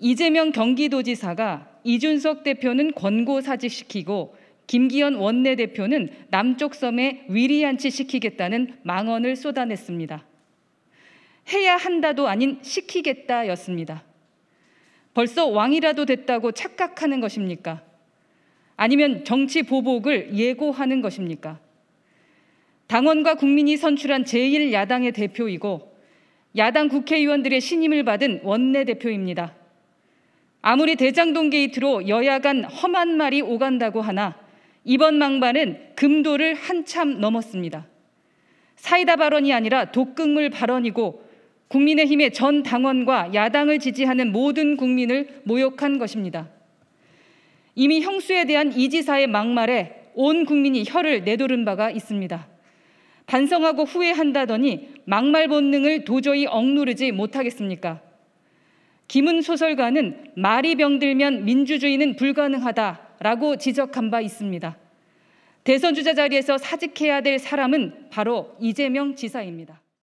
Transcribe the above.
이재명 경기도지사가 이준석 대표는 권고 사직시키고 김기현 원내대표는 남쪽 섬에 위리안치 시키겠다는 망언을 쏟아냈습니다. 해야 한다도 아닌 시키겠다였습니다. 벌써 왕이라도 됐다고 착각하는 것입니까? 아니면 정치 보복을 예고하는 것입니까? 당원과 국민이 선출한 제1야당의 대표이고 야당 국회의원들의 신임을 받은 원내대표입니다. 아무리 대장동 게이트로 여야 간 험한 말이 오간다고 하나 이번 망반은 금도를 한참 넘었습니다. 사이다 발언이 아니라 독극물 발언이고 국민의힘의 전 당원과 야당을 지지하는 모든 국민을 모욕한 것입니다. 이미 형수에 대한 이 지사의 막말에 온 국민이 혀를 내도른 바가 있습니다. 반성하고 후회한다더니 막말 본능을 도저히 억누르지 못하겠습니까? 김은 소설가는 말이 병들면 민주주의는 불가능하다라고 지적한 바 있습니다. 대선 주자 자리에서 사직해야 될 사람은 바로 이재명 지사입니다.